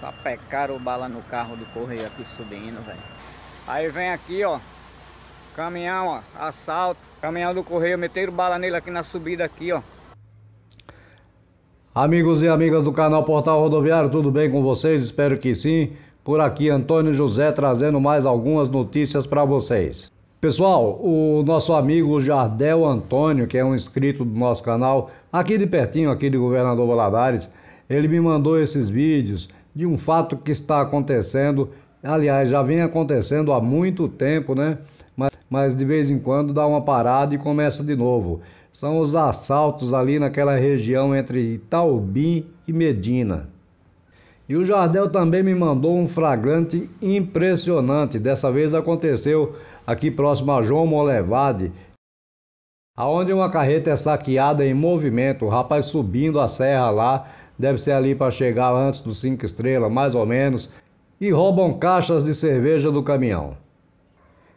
Sapecaram o bala no carro do correio aqui subindo, velho. Aí vem aqui, ó. Caminhão, ó. Assalto. Caminhão do correio. Meteram bala nele aqui na subida aqui, ó. Amigos e amigas do canal Portal Rodoviário, tudo bem com vocês? Espero que sim. Por aqui, Antônio José trazendo mais algumas notícias para vocês. Pessoal, o nosso amigo Jardel Antônio, que é um inscrito do nosso canal, aqui de pertinho, aqui de Governador Valadares, ele me mandou esses vídeos de um fato que está acontecendo, aliás, já vem acontecendo há muito tempo, né? Mas, mas de vez em quando dá uma parada e começa de novo. São os assaltos ali naquela região entre Itaubim e Medina. E o Jardel também me mandou um flagrante impressionante. Dessa vez aconteceu aqui próximo a João Molevade, aonde uma carreta é saqueada em movimento, o rapaz subindo a serra lá, deve ser ali para chegar antes dos cinco estrelas, mais ou menos, e roubam caixas de cerveja do caminhão.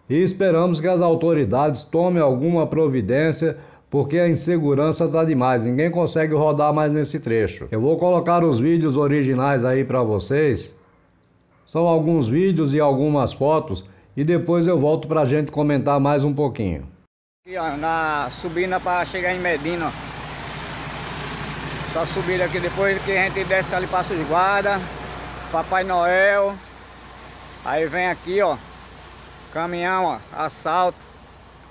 E esperamos que as autoridades tomem alguma providência, porque a insegurança está demais, ninguém consegue rodar mais nesse trecho. Eu vou colocar os vídeos originais aí para vocês. São alguns vídeos e algumas fotos, e depois eu volto para a gente comentar mais um pouquinho. Aqui, ó, na, subida para chegar em Medina, ó. Essa subida aqui depois que a gente desce ali para os guarda, Papai Noel. Aí vem aqui, ó. Caminhão, ó, assalto.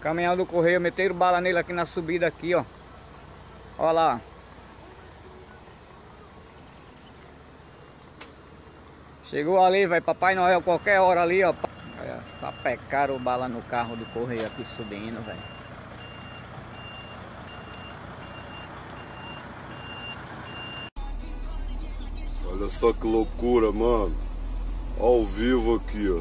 Caminhão do correio, meteram bala nele aqui na subida aqui, ó. Ó lá. Chegou ali, vai Papai Noel qualquer hora ali, ó. Sapecaram bala no carro do correio aqui subindo, velho. Olha só que loucura, mano. Ao vivo aqui, ó.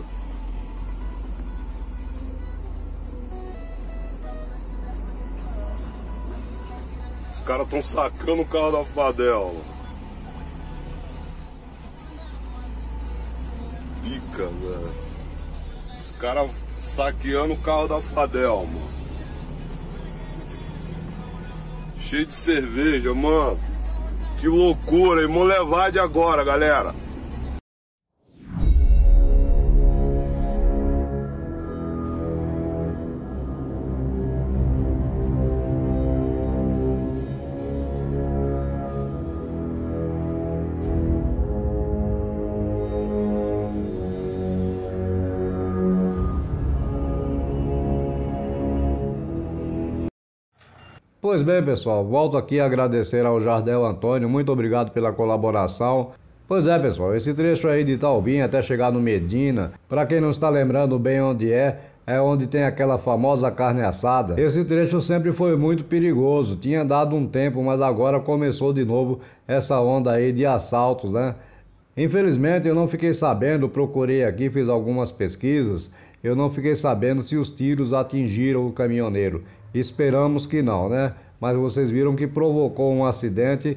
Os caras estão sacando o carro da Fadel. Pica, velho. Os caras saqueando o carro da Fadel, mano. Cheio de cerveja, mano. Que loucura, e Mulevade agora, galera. Pois bem, pessoal, volto aqui a agradecer ao Jardel Antônio, muito obrigado pela colaboração. Pois é, pessoal, esse trecho aí de Taubim até chegar no Medina, para quem não está lembrando bem onde é, é onde tem aquela famosa carne assada. Esse trecho sempre foi muito perigoso, tinha dado um tempo, mas agora começou de novo essa onda aí de assaltos, né? Infelizmente eu não fiquei sabendo, procurei aqui, fiz algumas pesquisas, eu não fiquei sabendo se os tiros atingiram o caminhoneiro. Esperamos que não, né? Mas vocês viram que provocou um acidente,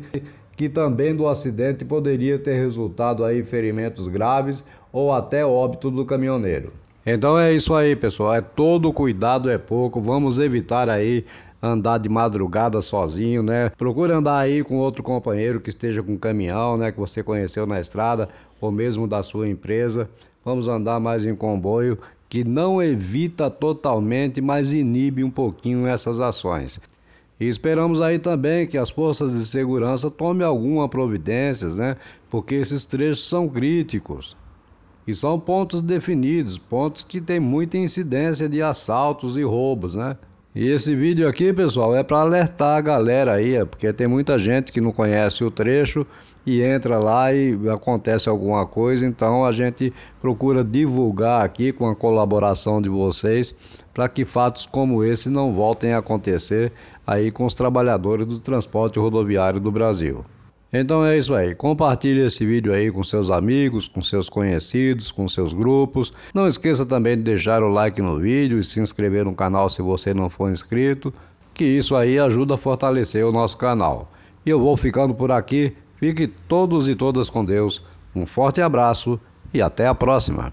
que também do acidente poderia ter resultado aí ferimentos graves ou até óbito do caminhoneiro. Então é isso aí, pessoal. É todo cuidado é pouco. Vamos evitar aí andar de madrugada sozinho, né? Procura andar aí com outro companheiro que esteja com caminhão, né, que você conheceu na estrada ou mesmo da sua empresa. Vamos andar mais em comboio que não evita totalmente, mas inibe um pouquinho essas ações. E esperamos aí também que as forças de segurança tomem alguma providências, né? Porque esses trechos são críticos. E são pontos definidos, pontos que têm muita incidência de assaltos e roubos, né? E esse vídeo aqui, pessoal, é para alertar a galera aí, é porque tem muita gente que não conhece o trecho e entra lá e acontece alguma coisa, então a gente procura divulgar aqui com a colaboração de vocês para que fatos como esse não voltem a acontecer aí com os trabalhadores do transporte rodoviário do Brasil. Então é isso aí. Compartilhe esse vídeo aí com seus amigos, com seus conhecidos, com seus grupos. Não esqueça também de deixar o like no vídeo e se inscrever no canal se você não for inscrito, que isso aí ajuda a fortalecer o nosso canal. E eu vou ficando por aqui. Fique todos e todas com Deus. Um forte abraço e até a próxima.